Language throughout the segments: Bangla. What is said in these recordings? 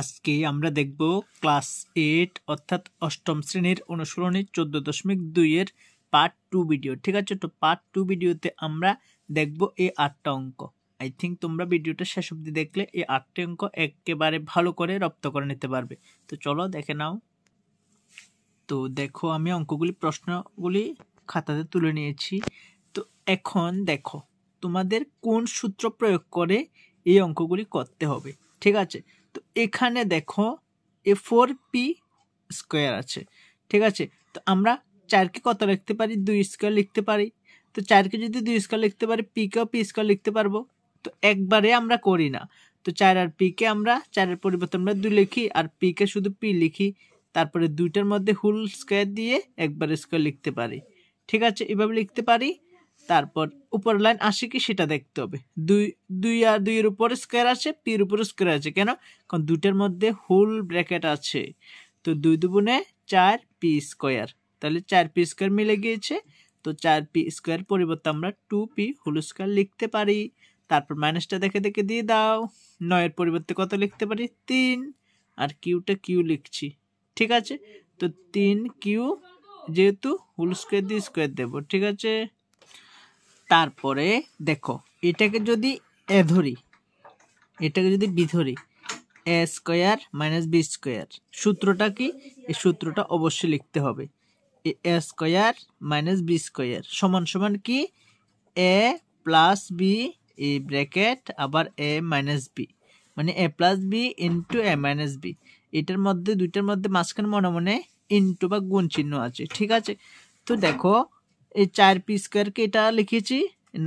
আজকে আমরা দেখব ক্লাস এইট অর্থাৎ অষ্টম শ্রেণীর অনুশীলনী চোদ্দ দশমিক দুইয়ের পার্ট টু ভিডিও ঠিক আছে তো পার্ট টু ভিডিওতে আমরা দেখব এই আটটা অঙ্ক আই থিঙ্ক তোমরা ভিডিওটা শেষ অব্দি দেখলে এই আটটি অঙ্ক একেবারে ভালো করে রপ্ত করে নিতে পারবে তো চলো দেখে নাও তো দেখো আমি অঙ্কগুলি প্রশ্নগুলি খাতাতে তুলে নিয়েছি তো এখন দেখো তোমাদের কোন সূত্র প্রয়োগ করে এই অঙ্কগুলি করতে হবে ঠিক আছে তো এখানে দেখো এ ফোর পি স্কোয়ার আছে ঠিক আছে তো আমরা চারকে কত লিখতে পারি দুই স্কোয়ার লিখতে পারি তো চারকে যদি দুই স্কোয়ার লিখতে পারি পিকেও পি স্কোয়ার লিখতে পারবো তো একবারে আমরা করি না তো চার আর পিকে আমরা চারের পরিবর্তে আমরা দুই লিখি আর পিকে শুধু পি লিখি তারপরে দুইটার মধ্যে হুল স্কোয়ার দিয়ে একবার স্কোয়ার লিখতে পারি ঠিক আছে এভাবে লিখতে পারি তারপর উপর লাইন আসে কি সেটা দেখতে হবে দুই দুই আর দুইয়ের উপর স্কোয়ার আছে পির উপর স্কোয়ার আছে কেন কারণ দুটার মধ্যে হোল ব্র্যাকেট আছে তো দুই দুগুণে চার পি স্কোয়ার তাহলে চার পি স্কোয়ার মিলে গিয়েছে তো চার পি স্কোয়ার পরিবর্তে আমরা টু পি হোল স্কোয়ার লিখতে পারি তারপর মাইনাসটা দেখে দেখে দিয়ে দাও নয়ের পরিবর্তে কত লিখতে পারি তিন আর কিউটা কিউ লিখছি ঠিক আছে তো তিন কিউ যেহেতু হোল স্কোয়ার দিয়ে স্কোয়ার দেবো ঠিক আছে তারপরে দেখো এটাকে যদি এ ধরি এটাকে যদি বি ধরি A square minus B square সূত্রটা কি এই সূত্রটা অবশ্যই লিখতে হবে A square minus B square সমান সমান কি এ প্লাস বি এই ব্র্যাকেট আবার এ মাইনাস বি মানে A plus B into A minus B এটার মধ্যে দুইটার মধ্যে মাঝখানে মনে মনে ইন্টু বা গুণ চিহ্ন আছে ঠিক আছে তো দেখো এই চার পি স্কোয়ারকে এটা লিখেছি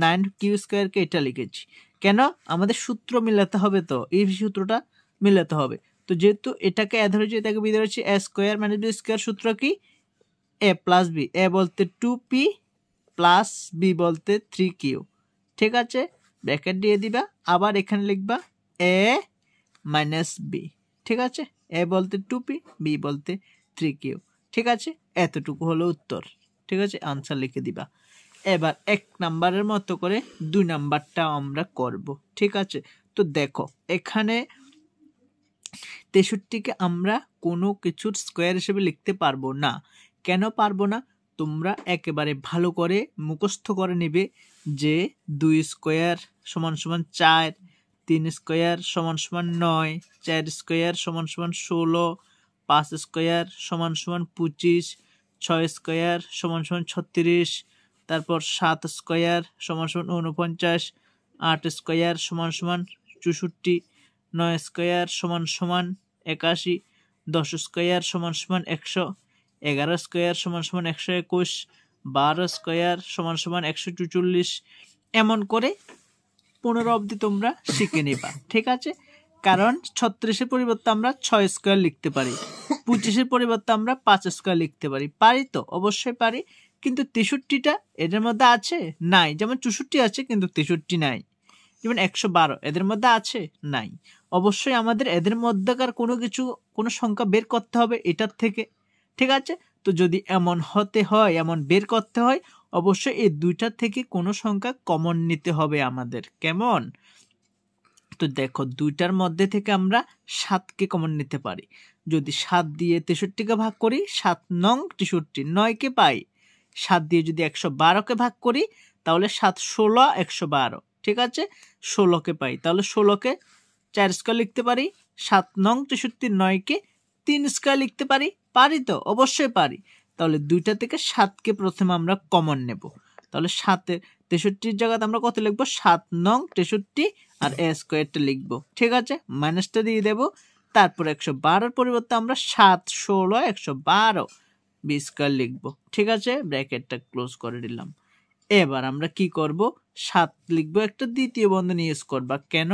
নাইন কিউ স্কোয়ারকে এটা লিখেছি কেন আমাদের সূত্র মিলাতে হবে তো এই সূত্রটা মিলাতে হবে তো যেহেতু এটাকে এ ধরেছি এটাকে বি ধরেছি এ স্কোয়ার মানে বি স্কোয়ার সূত্র কি এ প্লাস বি এ বলতে টু পি প্লাস বি বলতে থ্রি কিউ ঠিক আছে ব্র্যাকেট দিয়ে দিবা আবার এখানে লিখবা এ মাইনাস বি ঠিক আছে এ বলতে টু পি বি বলতে থ্রি কিউ ঠিক আছে এতটুকু হলো উত্তর ঠিক আছে আনসার লিখে দিবা এবার এক নাম্বারের মতো করে দুই নাম্বারটা আমরা করব ঠিক আছে তো দেখো এখানে তেষট্টিকে আমরা কোনো কিছুর স্কোয়ার হিসেবে লিখতে পারবো না কেন পারবো না তোমরা একেবারে ভালো করে মুখস্থ করে নেবে যে দুই স্কোয়ার সমান সমান চার তিন স্কোয়ার সমান সমান নয় চার স্কোয়ার সমান সমান ষোলো পাঁচ স্কোয়ার সমান সমান পঁচিশ ছয় স্কোয়ার সমান সমান ছত্রিশ তারপর সাত স্কোয়ার সমান সমান উনপঞ্চাশ আট স্কোয়ার সমান সমান চৌষট্টি নয় স্কোয়ার সমান সমান একাশি দশ স্কোয়ার সমান সমান একশো এগারো স্কোয়ার সমান সমান একশো একুশ বারো স্কোয়ার সমান সমান একশো চুচল্লিশ এমন করে পনেরো অবধি তোমরা শিখে নেবা ঠিক আছে কারণ ছত্রিশের পরিবর্তে আমরা ছয় স্কোয়ার লিখতে পারি পঁচিশের পরিবর্তে আমরা পাঁচ স্কোয়ার লিখতে পারি পারি তো অবশ্যই পারি কিন্তু তেষট্টিটা এদের মধ্যে আছে নাই যেমন চৌষট্টি আছে কিন্তু তেষট্টি নাই যেমন একশো বারো এদের মধ্যে আছে নাই অবশ্যই আমাদের এদের মধ্যেকার কোনো কিছু কোনো সংখ্যা বের করতে হবে এটার থেকে ঠিক আছে তো যদি এমন হতে হয় এমন বের করতে হয় অবশ্যই এই দুইটা থেকে কোনো সংখ্যা কমন নিতে হবে আমাদের কেমন তো দেখো দুইটার মধ্যে থেকে আমরা সাতকে কমন নিতে পারি যদি সাত দিয়ে তেষট্টিকে ভাগ করি সাত নং তেষট্টি নয়কে পাই সাত দিয়ে যদি একশো বারোকে ভাগ করি তাহলে সাত ষোলো একশো বারো ঠিক আছে ষোলোকে পাই তাহলে ষোলোকে চার স্কোয়ার লিখতে পারি সাত নং তেষট্টি নয়কে তিন স্কোয়ার লিখতে পারি পারি তো অবশ্যই পারি তাহলে দুইটা থেকে সাতকে প্রথমে আমরা কমন নেব তাহলে সাতের তেষট্টির জায়গাতে আমরা কত লিখবো সাত নং তেষট্টি আর এ স্কোয়ারটা লিখবো ঠিক আছে মাইনাসটা দিয়ে দেব তারপর একশো বারোর পরিবর্তে আমরা সাত ষোলো একশো বারো বি স্কোয়ার লিখবো ঠিক আছে ব্র্যাকেটটা ক্লোজ করে দিলাম এবার আমরা কি করব সাত লিখবো একটা দ্বিতীয় নিয়ে ইউজ করবা কেন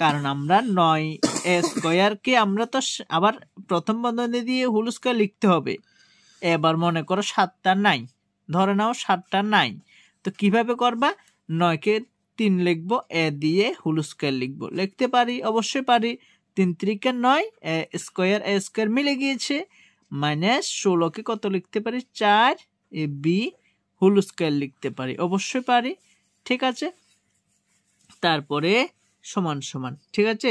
কারণ আমরা নয় এ স্কোয়ারকে আমরা তো আবার প্রথম বন্ধনে দিয়ে হুল স্কোয়ার লিখতে হবে এবার মনে করো সাতটা নাই ধরে নাও সাতটা নাই তো কিভাবে করবা নয়কে তিন লিখব এ দিয়ে হোল স্কোয়ার লিখব লিখতে পারি অবশ্যই পারি তিন ত্রিকে নয় এ স্কোয়ার এ স্কোয়ার মিলে গিয়েছে মাইনাস ষোলোকে কত লিখতে পারি চার এ বি হোল স্কোয়ার লিখতে পারি অবশ্যই পারি ঠিক আছে তারপরে সমান সমান ঠিক আছে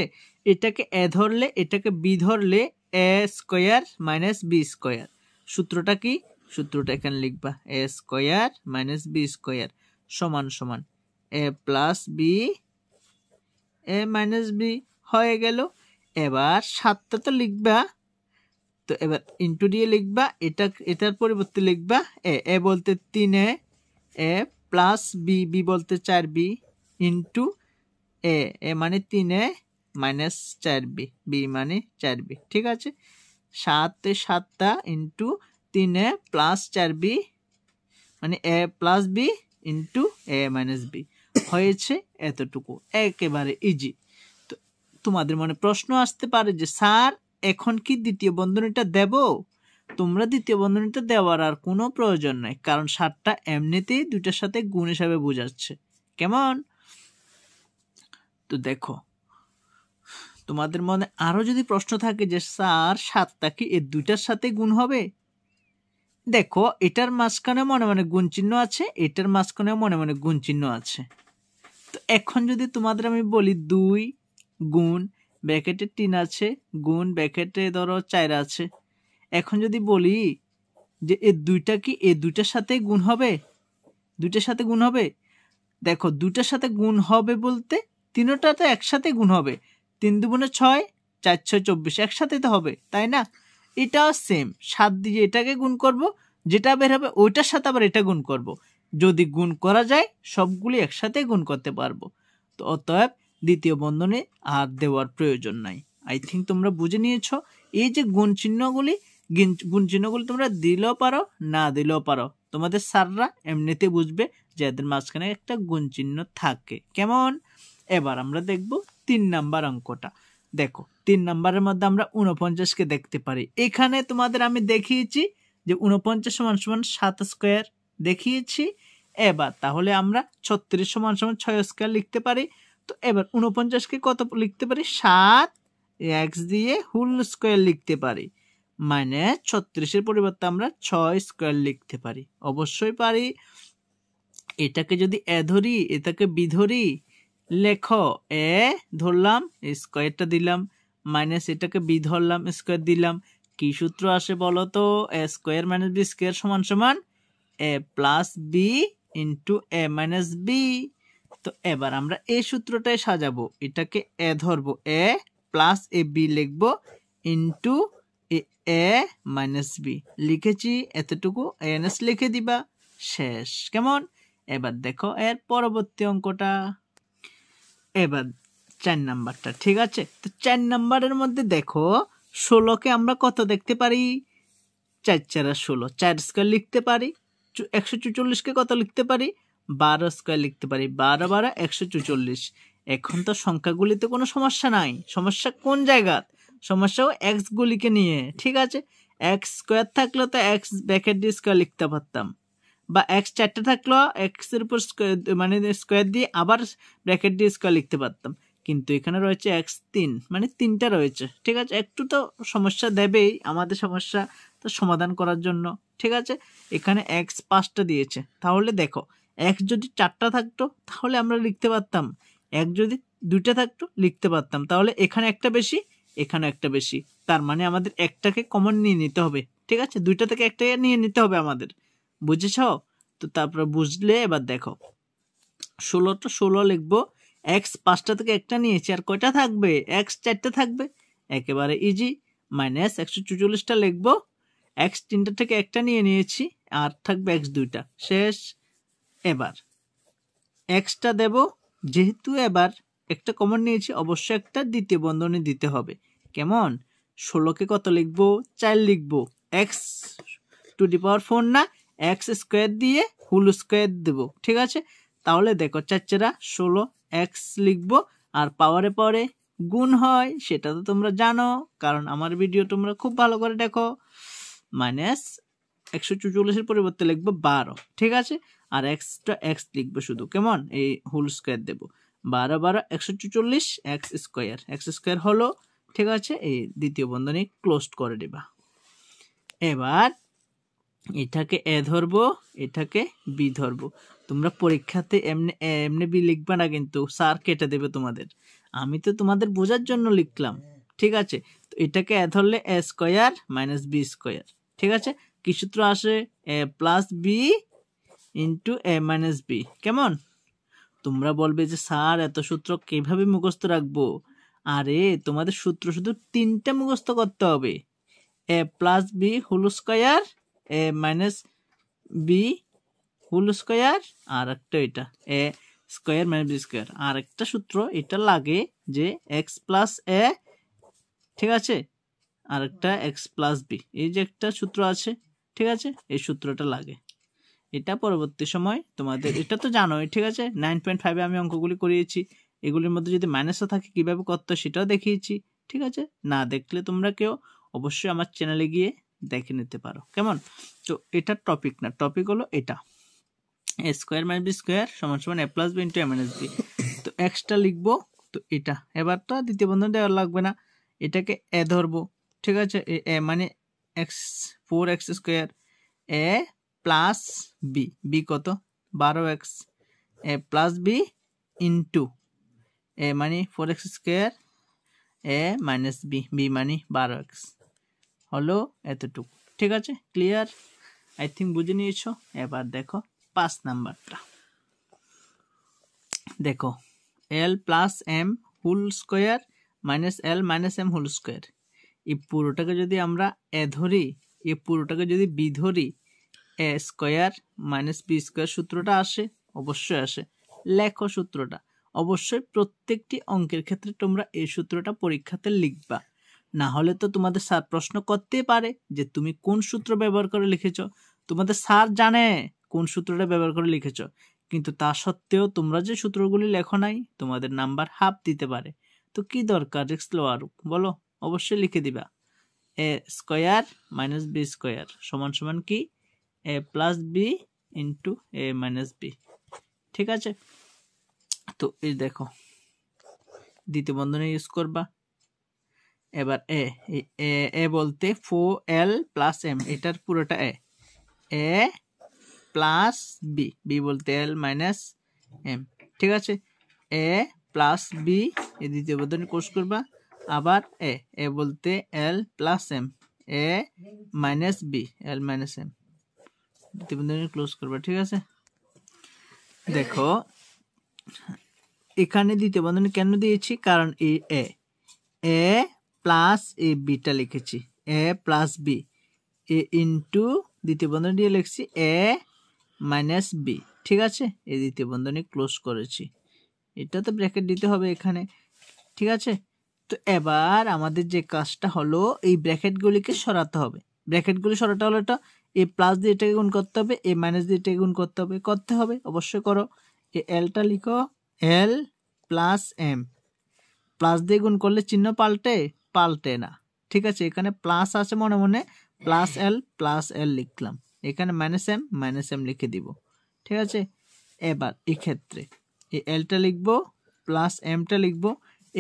এটাকে এ ধরলে এটাকে বি ধরলে A square minus B square সূত্রটা কি সূত্রটা এখানে লিখবা A square minus B square সমান সমান A plus B A minus B হয়ে গেল এবার সাতটা তো লিখবা তো এবার ইন্টু দিয়ে লিখবা এটা এটার পরিবর্তে লিখবা এ এ বলতে তিন A A plus B B বলতে চার বি ইন্টু এ এ মানে তিন এ মাইনাস চার বি বি মানে চার বি ঠিক আছে সাত সাতটা ইন্টু তিন এ প্লাস চার বি মানে A plus B into A minus B হয়েছে এতটুকু একেবারে ইজি তো তোমাদের মনে প্রশ্ন আসতে পারে যে স্যার এখন কি দ্বিতীয় বন্ধনীটা দেব তোমরা দ্বিতীয় বন্ধনীটা দেওয়ার আর কোনো প্রয়োজন নাই কারণ সারটা এমনিতেই দুইটার সাথে গুণ হিসাবে বোঝাচ্ছে কেমন তো দেখো তোমাদের মনে আরও যদি প্রশ্ন থাকে যে স্যার সাতটা কি এর দুইটার সাথে গুণ হবে দেখো এটার মাঝখানে মনে মনে গুণ চিহ্ন আছে এটার মাঝখানে মনে মনে গুণ চিহ্ন আছে এখন যদি তোমাদের আমি বলি দুই গুণ ব্যাকেটে তিন আছে গুণ ব্যাকেটে ধরো চার আছে এখন যদি বলি যে এ দুইটা কি এ দুইটার সাথে গুণ হবে দুইটার সাথে গুণ হবে দেখো দুইটার সাথে গুণ হবে বলতে তিনোটা তো একসাথে গুণ হবে তিন দুগুণে ছয় চার ছয় চব্বিশ একসাথে তো হবে তাই না এটাও সেম সাত দিয়ে এটাকে গুণ করব যেটা বের হবে ওইটার সাথে আবার এটা গুণ করব যদি গুণ করা যায় সবগুলি একসাথে গুণ করতে পারবো তো অতএব দ্বিতীয় বন্ধনে আর দেওয়ার প্রয়োজন নাই আই থিঙ্ক তোমরা বুঝে নিয়েছ এই যে গুণ চিহ্নগুলি গুণ চিহ্নগুলি তোমরা দিলেও পারো না দিলেও পারো তোমাদের স্যাররা এমনিতে বুঝবে যে এদের মাঝখানে একটা গুণ চিহ্ন থাকে কেমন এবার আমরা দেখব তিন নাম্বার অঙ্কটা দেখো তিন নাম্বারের মধ্যে আমরা উনপঞ্চাশকে দেখতে পারি এখানে তোমাদের আমি দেখিয়েছি যে উনপঞ্চাশ সমান সমান সাত স্কোয়ার দেখিয়েছি এবার তাহলে আমরা ছত্রিশ সমান সমান ছয় স্কোয়ার লিখতে পারি তো এবার উনপঞ্চাশকে কত লিখতে পারি সাত এক্স দিয়ে হুল স্কোয়ার লিখতে পারি মানে ছত্রিশের পরিবর্তে আমরা ছয় স্কোয়ার লিখতে পারি অবশ্যই পারি এটাকে যদি এ ধরি এটাকে বি ধরি লেখ এ ধরলাম স্কোয়ারটা দিলাম মাইনাস এটাকে বি ধরলাম স্কোয়ার দিলাম কি সূত্র আসে বলো তো A square minus B square সমান সমান A plus B into A minus B তো এবার আমরা এই সূত্রটাই সাজাবো এটাকে এ ধরবো এ প্লাস এ বি লিখবো ইন্টু এ মাইনাস বি লিখেছি এতটুকু এনএস লিখে দিবা শেষ কেমন এবার দেখো এর পরবর্তী অঙ্কটা এবার চার নাম্বারটা ঠিক আছে তো চার নাম্বারের মধ্যে দেখো ষোলোকে আমরা কত দেখতে পারি চার চারা ষোলো চার স্কোয়ার লিখতে পারি একশো চুচল্লিশকে কত লিখতে পারি বারো স্কোয়ার লিখতে পারি বারো বারো একশো চুচল্লিশ এখন তো সংখ্যাগুলিতে কোনো সমস্যা নাই সমস্যা কোন জায়গা সমস্যা এক্সগুলিকে নিয়ে ঠিক আছে এক্স স্কোয়ার থাকলে তো এক্স ব্যাকের দিয়ে স্কোয়ার লিখতে পারতাম বা এক্স চারটে থাকলেও এক্সের উপর স্কোয়ার মানে স্কোয়ার দিয়ে আবার ব্র্যাকেট দিয়ে স্কোয়ার লিখতে পারতাম কিন্তু এখানে রয়েছে এক্স তিন মানে তিনটা রয়েছে ঠিক আছে একটু তো সমস্যা দেবেই আমাদের সমস্যা তো সমাধান করার জন্য ঠিক আছে এখানে এক্স পাঁচটা দিয়েছে তাহলে দেখো এক্স যদি চারটা থাকতো তাহলে আমরা লিখতে পারতাম এক যদি দুইটা থাকতো লিখতে পারতাম তাহলে এখানে একটা বেশি এখানে একটা বেশি তার মানে আমাদের একটাকে কমন নিয়ে নিতে হবে ঠিক আছে দুইটা থেকে একটাকে নিয়ে নিতে হবে আমাদের বুঝেছ তো তারপরে বুঝলে এবার দেখো ষোলোটা ষোলো লিখবো এক্স পাঁচটা থেকে একটা নিয়েছি আর কয়টা থাকবে এক্স চারটে থাকবে একেবারে ইজি মাইনাস একশো চুচল্লিশটা লিখবো এক্স তিনটা থেকে একটা নিয়ে নিয়েছি আর থাকবে এক্স দুইটা শেষ এবার এক্সটা দেব যেহেতু এবার একটা কমন নিয়েছি অবশ্যই একটা দ্বিতীয় বন্ধনী দিতে হবে কেমন ষোলোকে কত লিখবো চার লিখবো X to the power four না এক্স স্কোয়ার দিয়ে হুল স্কোয়ার দেবো ঠিক আছে তাহলে দেখো চারচেরা ষোলো এক্স লিখবো আর পাওয়ারে পরে গুণ হয় সেটা তো তোমরা জানো কারণ আমার ভিডিও তোমরা খুব ভালো করে দেখো মাইনাস একশো চুচল্লিশের পরিবর্তে লিখবো বারো ঠিক আছে আর এক্সটা এক্স লিখবো শুধু কেমন এই হোল স্কোয়ার দেবো বারো বারো একশো চুচল্লিশ এক্স স্কোয়ার এক্স স্কোয়ার হলো ঠিক আছে এই দ্বিতীয় বন্ধনী ক্লোজ করে দেবা এবার এটাকে এ ধরবো এটাকে বি ধরবো তোমরা পরীক্ষাতে এমনি এমনি বি লিখবে না কিন্তু স্যার কেটে দেবে তোমাদের আমি তো তোমাদের বোঝার জন্য লিখলাম ঠিক আছে তো এটাকে এ ধরলে A square minus B square ঠিক আছে কি সূত্র আসে A plus B into A minus B কেমন তোমরা বলবে যে স্যার এত সূত্র কিভাবে মুখস্থ রাখবো আরে তোমাদের সূত্র শুধু তিনটা মুখস্থ করতে হবে A plus B whole square A minus B whole square আর একটা এটা A square minus B square আর একটা সূত্র এটা লাগে যে এক্স প্লাস এ ঠিক আছে আর একটা এক্স প্লাস বি এই যে একটা সূত্র আছে ঠিক আছে এই সূত্রটা লাগে এটা পরবর্তী সময় তোমাদের এটা তো জানোই ঠিক আছে নাইন পয়েন্ট ফাইভে আমি অঙ্কগুলি করিয়েছি এগুলির মধ্যে যদি মাইনাসও থাকে কীভাবে করতে সেটাও দেখিয়েছি ঠিক আছে না দেখলে তোমরা কেউ অবশ্যই আমার চ্যানেলে গিয়ে দেখে নিতে পারো কেমন তো এটা টপিক না টপিক হলো এটা A square minus B square সমান সমান A plus B into A minus B তো এক্সট্রা লিখবো তো এটা এবার তো দ্বিতীয় বন্ধন দেওয়া লাগবে না এটাকে এ ধরবো ঠিক আছে এ মানে X four X square A plus B B কত বারো X A plus B into A মানে four X square A minus B B মানে বারো এক্স হলো এতটুকু ঠিক আছে ক্লিয়ার আই থিঙ্ক বুঝে নিয়েছো এবার দেখো পাঁচ নাম্বারটা দেখো L plus M whole square minus L minus M whole square এই পুরোটাকে যদি আমরা এ ধরি এই পুরোটাকে যদি বি ধরি A square minus B square সূত্রটা আসে অবশ্যই আসে লেখো সূত্রটা অবশ্যই প্রত্যেকটি অঙ্কের ক্ষেত্রে তোমরা এই সূত্রটা পরীক্ষাতে লিখবা না হলে তো তোমাদের স্যার প্রশ্ন করতে পারে যে তুমি কোন সূত্র ব্যবহার করে লিখেছ তোমাদের স্যার জানে কোন সূত্রটা ব্যবহার করে লিখেছ কিন্তু তা সত্ত্বেও তোমরা যে সূত্রগুলি লেখো নাই তোমাদের নাম্বার হাফ দিতে পারে তো কি দরকার রিক্স লোয়ার বলো অবশ্যই লিখে দিবা A square minus B square সমান সমান কি A plus B into A minus B ঠিক আছে তো এই দেখো দ্বিতীয় বন্ধনে ইউজ করবা এবার এ এ বলতে ফো এল প্লাস এম এটার পুরোটা A A plus B B বলতে এল মাইনাস এম ঠিক আছে এ প্লাস বি এ দ্বিতীয় বদনে কোর্স করবা আবার এ এ বলতে L plus M A minus B L minus M দ্বিতীয় বন্ধনী ক্লোজ করবা ঠিক আছে দেখো এখানে দ্বিতীয় বন্ধনী কেন দিয়েছি কারণ এ এ এ প্লাস এ বিটা লিখেছি A plus B A into দ্বিতীয় বন্ধনী দিয়ে লিখছি এ মাইনাস বি ঠিক আছে এই দ্বিতীয় বন্ধনী ক্লোজ করেছি এটা তো ব্র্যাকেট দিতে হবে এখানে ঠিক আছে তো এবার আমাদের যে কাজটা হলো এই ব্র্যাকেটগুলিকে সরাতে হবে ব্র্যাকেটগুলি সরাতে হলো এটা এ প্লাস দিয়ে এটাকে গুণ করতে হবে এ মাইনাস দিয়ে এটাকে গুণ করতে হবে করতে হবে অবশ্যই করো এ এলটা লিখো এল প্লাস এম প্লাস দিয়ে গুণ করলে চিহ্ন পাল্টে পাল্টে না ঠিক আছে এখানে প্লাস আছে মনে মনে প্লাস এল প্লাস এল লিখলাম এখানে মাইনাস এম মাইনাস এম লিখে দিব ঠিক আছে এবার এক্ষেত্রে এই এলটা লিখব প্লাস এমটা লিখব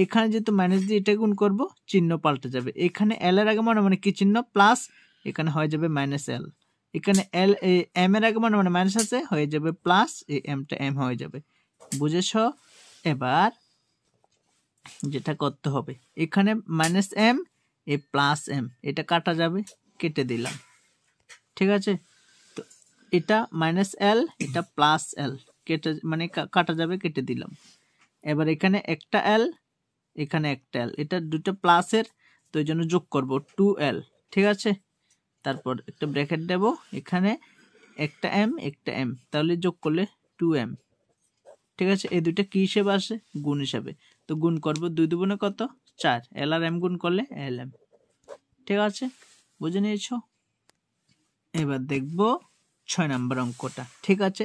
এখানে যেহেতু মাইনাস দিয়ে এটা গুণ করব চিহ্ন পাল্টে যাবে এখানে এল এর আগে মানে মানে কি চিহ্ন প্লাস এখানে হয়ে যাবে মাইনাস এল এখানে এল এম এর আগে মানে মানে মাইনাস আছে হয়ে যাবে প্লাস এ এমটা এম হয়ে যাবে বুঝেছ এবার যেটা করতে হবে এখানে minus M A plus M এটা কাটা যাবে কেটে দিলাম ঠিক আছে এটা মাইনাস এল এটা প্লাস এল কেটে মানে কাটা যাবে কেটে দিলাম এবার এখানে একটা এল এখানে একটা এল এটা দুটো প্লাসের তো এই জন্য যোগ করবো টু এল ঠিক আছে তারপর একটা ব্র্যাকেট দেব এখানে একটা এম একটা এম তাহলে যোগ করলে টু এম ঠিক আছে এই দুইটা কী হিসেবে আসে গুণ হিসাবে তো গুণ করবো দুই দুগুণে কত চার এল আর এম গুণ করলে এল এম ঠিক আছে বুঝে নিয়েছ এবার দেখবো ছয় নম্বর অঙ্কটা ঠিক আছে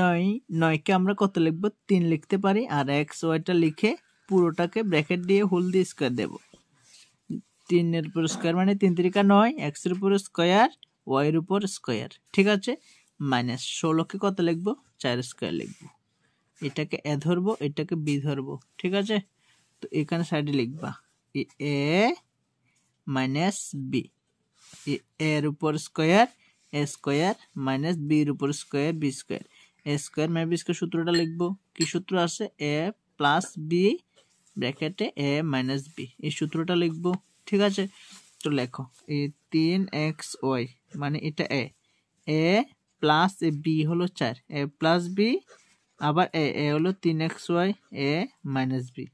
নয় নয়কে আমরা কত লিখবো তিন লিখতে পারি আর এক্স ওয়াইটা লিখে পুরোটাকে ব্র্যাকেট দিয়ে হলদি স্কোয়ার দেবো তিনের উপর স্কোয়ার মানে তিন তিরিকা নয় এক্সের উপর স্কোয়ার ওয়াইয়ের উপর স্কোয়ার ঠিক আছে মাইনাস ষোলোকে কত লিখব চার স্কোয়ার লিখব এটাকে এ ধরব এটাকে বি ধরবো ঠিক আছে তো এখানে সাইডে লিখবা এ মাইনাস বি এর উপর স্কোয়ার এ স্কোয়ার মাইনাস বির উপর square B square A square minus B square সূত্রটা লিখবো কি সূত্র আছে এ প্লাস বি ব্র্যাকেটে এ মাইনাস বি এই সূত্রটা লিখবো ঠিক আছে তো লেখো এ তিন এক্স ওয়াই মানে এটা এ এ প্লাস এ বি হলো চার এ প্লাস বি আবার এ এ হলো তিন X Y A minus B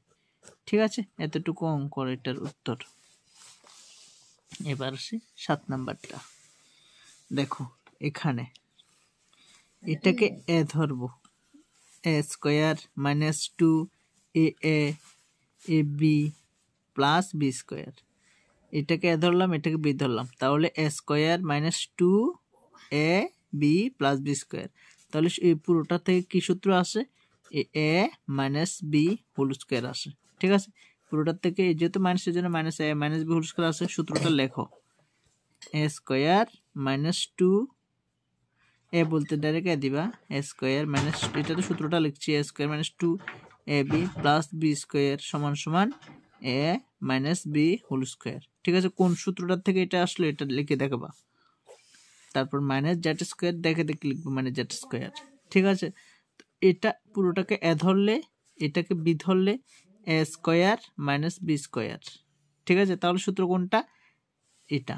ঠিক আছে এতটুকু অঙ্ক এটার উত্তর এবার আসি সাত নাম্বারটা দেখো এখানে এটাকে এ ধরবো A square minus two A A A B plus B square এটাকে এ ধরলাম এটাকে বি ধরলাম তাহলে A square minus two A B plus B square তাহলে এই পুরোটা থেকে কী সূত্র আসে A minus B whole square আসে ঠিক আছে পুরোটার থেকে যেহেতু মাইনাসের জন্য minus A minus B whole square আসে সূত্রটা লেখো A square minus two A বলতে ডাইরেক্ট এ দিবা এ স্কোয়ার মাইনাস এটা তো সূত্রটা লিখছি A square minus two A B plus B square সমান সমান A minus B whole square ঠিক আছে কোন সূত্রটার থেকে এটা আসলো এটা লিখে দেখবা তারপর মাইনাস জ্যাট স্কোয়ার দেখে দেখে লিখবো মাইনাস জ্যাট স্কোয়ার ঠিক আছে এটা পুরোটাকে এ ধরলে এটাকে বি ধরলে A square minus B square ঠিক আছে তাহলে সূত্র কোনটা এটা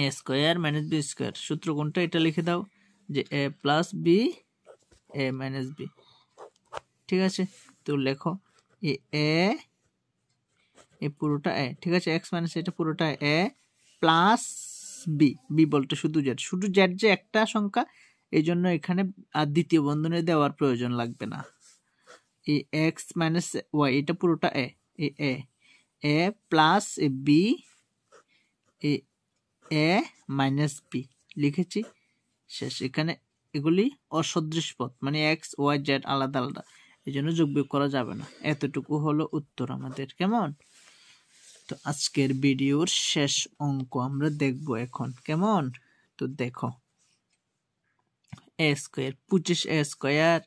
A square minus B square সূত্র কোনটা এটা লিখে দাও যে A plus B A minus B ঠিক আছে তো লেখো এ এ পুরোটা এ ঠিক আছে এক্স মাইনাস এটা পুরোটা এ প্লাস বি বি বলতে শুধু জেড শুধু জেড যে একটা সংখ্যা এই জন্য এখানে আর দ্বিতীয় বন্ধনে দেওয়ার প্রয়োজন লাগবে না এ এক্স মাইনাস ওয়াই এটা পুরোটা A A A plus A B A A minus B লিখেছি শেষ এখানে এগুলি অসদৃশ পথ মানে এক্স ওয়াই জেড আলাদা আলাদা এই জন্য যোগবিয়োগ করা যাবে না এতটুকু হলো উত্তর আমাদের কেমন তো আজকের ভিডিওর শেষ অঙ্ক আমরা দেখব এখন কেমন তো দেখো এ স্কোয়ার পঁচিশ এ স্কোয়ার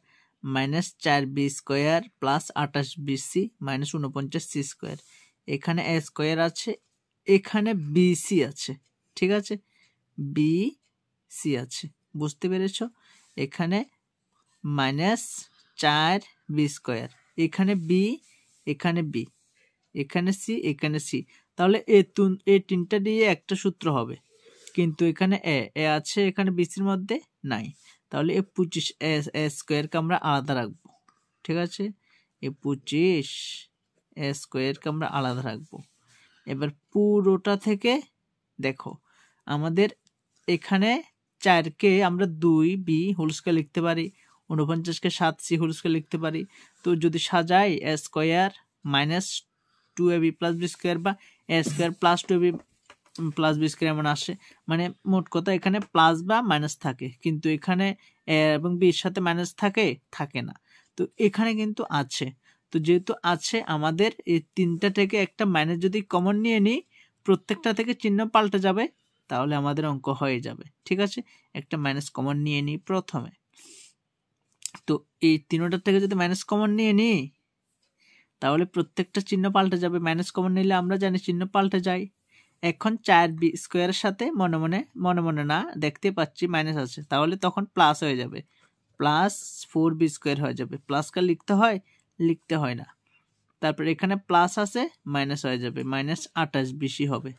মাইনাস চার বি স্কোয়ার প্লাস আঠাশ বি সি মাইনাস উনপঞ্চাশ সি স্কোয়ার এখানে এ স্কোয়ার আছে এখানে বি সি আছে ঠিক আছে বি সি আছে বুঝতে পেরেছ এখানে মাইনাস চার বি স্কোয়ার এখানে বি এখানে বি এখানে সি এখানে সি তাহলে এ তুন এ তিনটা দিয়ে একটা সূত্র হবে কিন্তু এখানে এ এ আছে এখানে বি সির মধ্যে নাই তাহলে এ পঁচিশ এস এ স্কোয়ারকে আমরা আলাদা রাখব ঠিক আছে এ পঁচিশ এ স্কোয়ারকে আমরা আলাদা রাখব এবার পুরোটা থেকে দেখো আমাদের এখানে চারকে আমরা দুই বি হোল লিখতে পারি উনপঞ্চাশকে সাত সি হোল লিখতে পারি তো যদি সাজাই A square minus two A B plus B square বা A square plus two B plus B square এমন আসে মানে মোট কথা এখানে প্লাস বা মাইনাস থাকে কিন্তু এখানে এবং বির সাথে মাইনাস থাকে থাকে না তো এখানে কিন্তু আছে তো যেহেতু আছে আমাদের এই তিনটা থেকে একটা মাইনাস যদি কমন নিয়ে নিই প্রত্যেকটা থেকে চিহ্ন পাল্টে যাবে তাহলে আমাদের অঙ্ক হয়ে যাবে ঠিক আছে একটা মাইনাস কমন নিয়ে নিই প্রথমে তো এই তিনোটার থেকে যদি মাইনাস কমন নিয়ে নিই তাহলে প্রত্যেকটা চিহ্ন পাল্টে যাবে মাইনাস কমন নিলে আমরা জানি চিহ্ন পাল্টে যাই এখন চার বি স্কোয়ারের সাথে মনে মনে মনে মনে না দেখতে পাচ্ছি মাইনাস আছে তাহলে তখন প্লাস হয়ে যাবে প্লাস ফোর বি স্কোয়ার হয়ে যাবে প্লাসটা লিখতে হয় লিখতে হয় না তারপর এখানে প্লাস আছে মাইনাস হয়ে যাবে মাইনাস আঠাশ বেশি হবে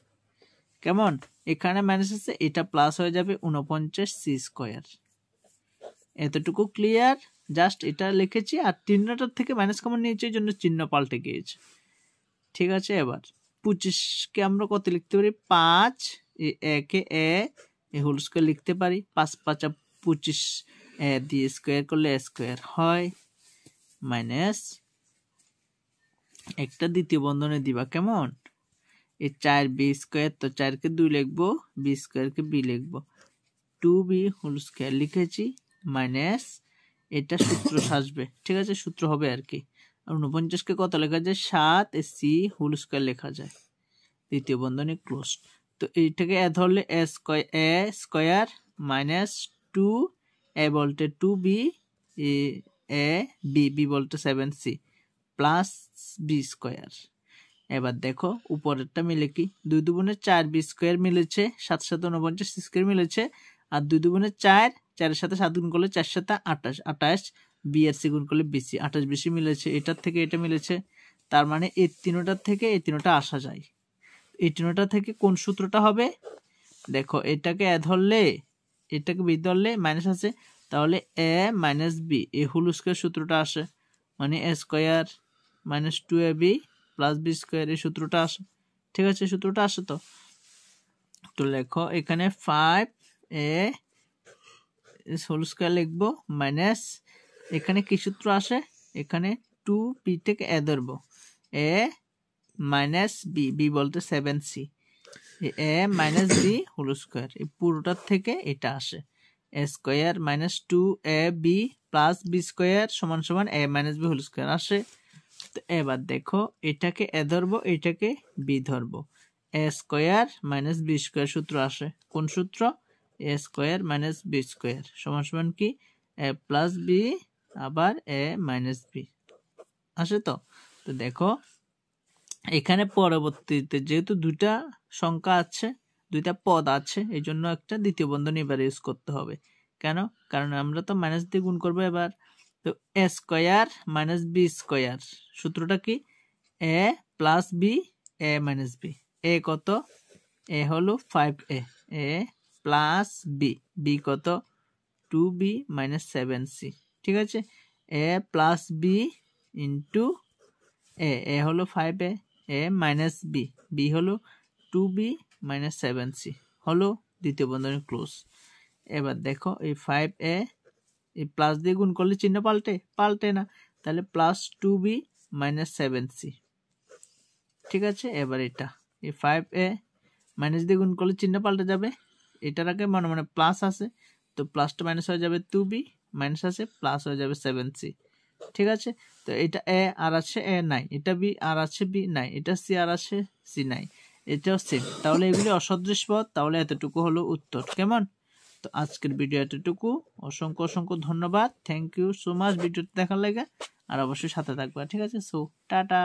কেমন এখানে মাইনাস আছে এটা প্লাস হয়ে যাবে উনপঞ্চাশ সি স্কোয়ার এতটুকু ক্লিয়ার জাস্ট এটা লিখেছি আর তিনটার থেকে মাইনাস কমন নিয়েছি জন্য চিহ্ন পাল্টে গিয়েছে ঠিক আছে এবার পঁচিশকে আমরা কত লিখতে পারি পাঁচ একে এ এ হোল স্কোয়ার লিখতে পারি পাঁচ পাঁচ পঁচিশ এ দিয়ে স্কোয়ার করলে স্কোয়ার হয় মাইনাস একটা দ্বিতীয় বন্ধনে দিবা কেমন এই চার বি স্কোয়ার তো চারকে দুই লিখবো বি স্কোয়ারকে বি লিখবো টু বি হোল স্কোয়ার লিখেছি মাইনাস এটা সূত্র সাজবে ঠিক আছে সূত্র হবে আর কি ঊনপঞ্চাশকে কত লেখা যায় সাত এ সি হোল স্কোয়ার লেখা যায় দ্বিতীয় বন্ধনী ক্লোজ তো এইটাকে এ ধরলে A square A square minus two A বলতে two B A B B বলতে seven C plus B square এবার দেখো উপরেরটা মিলে কি দুই বোনের চার বি স্কোয়ার মিলেছে সাত সাত উনপঞ্চাশ স্কোয়ার মিলেছে আর দুই বোনের চার চারের সাথে সাত গুণ করলে চার সাথে আঠাশ আঠাশ বি আর সি গুণ করলে বিসি আঠাশ বিসি মিলেছে এটার থেকে এটা মিলেছে তার মানে এ তিনোটার থেকে এই তিনোটা আসা যায় এই তিনোটা থেকে কোন সূত্রটা হবে দেখো এটাকে এ ধরলে এটাকে বি ধরলে মাইনাস আছে তাহলে এ মাইনাস বি এ হুলুস্কোয়ার সূত্রটা আসে মানে A square minus two A B plus B square এই সূত্রটা আসে ঠিক আছে সূত্রটা আসে তো তো লেখো এখানে ফাইভ এ হোল স্কোয়ার লিখবো মাইনাস এখানে কি সূত্র আসে এখানে টু পি থেকে এ ধরবো এ মাইনাস বি বি বলতে seven C A minus B whole square এই পুরোটার থেকে এটা আসে A square minus two A B plus B square সমান সমান A minus B whole square আসে এবার দেখো এটাকে এ ধরবো এটাকে বি ধরবো A square minus B square সূত্র আসে কোন সূত্র A square minus B square সমান সমান কি এ প্লাস বি আবার এ মাইনাস বি আসে তো তো দেখো এখানে পরবর্তীতে যেহেতু দুটা সংখ্যা আছে দুইটা পদ আছে এই জন্য একটা দ্বিতীয় বন্ধন এবার ইউজ করতে হবে কেন কারণ আমরা তো মাইনাস দিয়ে গুণ করবো এবার তো A square minus B square সূত্রটা কি A plus B A minus B A কত এ হলো five A A plus B B কত two B minus seven C ঠিক আছে A plus B into A A হলো five A A minus B B হলো two B minus seven C হলো দ্বিতীয় বন্ধনী ক্লোজ এবার দেখো এই ফাইভ এ এই প্লাস দিয়ে গুণ করলে চিহ্ন পাল্টে পাল্টে না তাহলে plus two B minus seven C ঠিক আছে এবার এটা এই ফাইভ এ মাইনাস দিয়ে গুণ করলে চিহ্ন পাল্টে যাবে এটার আগে মানে মানে প্লাস আছে তো প্লাসটা মাইনাস হয়ে যাবে টু বি মাইনাস আছে প্লাস হয়ে যাবে সেভেন সি ঠিক আছে তো এটা এ আর আছে এ নাই এটা বি আর আছে বি নাই এটা সি আর আছে সি নাই এটাও সেম তাহলে এগুলি অসদৃশ পথ তাহলে এতটুকু হলো উত্তর কেমন তো আজকের ভিডিও এতটুকু অসংখ্য অসংখ্য ধন্যবাদ থ্যাংক ইউ সো মাচ ভিডিওটা দেখার লাগে আর অবশ্যই সাথে থাকবে ঠিক আছে সো টাটা